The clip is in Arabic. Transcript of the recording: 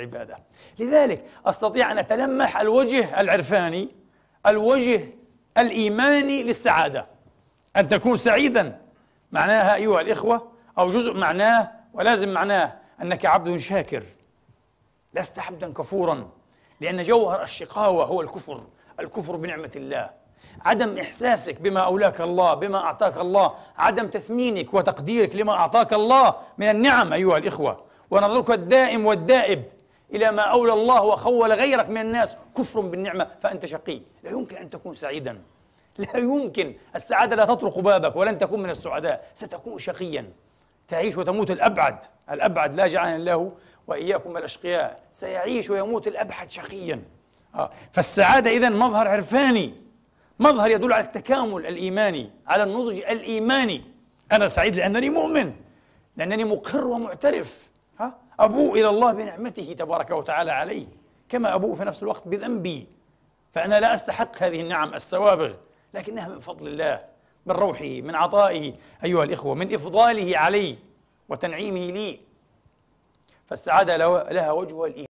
عبادة لذلك أستطيع أن أتلمح الوجه العرفاني الوجه الإيماني للسعادة أن تكون سعيدا معناها أيها الإخوة أو جزء معناه ولازم معناه أنك عبد شاكر لست عبدا كفورا لأن جوهر الشقاوة هو الكفر الكفر بنعمة الله عدم إحساسك بما أولاك الله بما أعطاك الله عدم تثمينك وتقديرك لما أعطاك الله من النعم أيها الإخوة ونظرك الدائم والدائب إلى ما أولى الله وخول غيرك من الناس كفر بالنعمة فأنت شقي لا يمكن أن تكون سعيدا لا يمكن السعادة لا تطرق بابك ولن تكون من السعداء ستكون شقيا تعيش وتموت الأبعد الأبعد لا جعلنا الله وإياكم الأشقياء سيعيش ويموت الأبعد شقيا آه. فالسعادة إذا مظهر عرفاني مظهر يدل على التكامل الإيماني على النضج الإيماني أنا سعيد لأنني مؤمن لأنني مقر ومعترف ها أبوء إلى الله بنعمته تبارك وتعالى علي كما أبوء في نفس الوقت بذنبي فأنا لا أستحق هذه النعم السوابغ لكنها من فضل الله من روحه من عطائه أيها الإخوة من إفضاله علي وتنعيمه لي فالسعادة لها وجهها الإيمان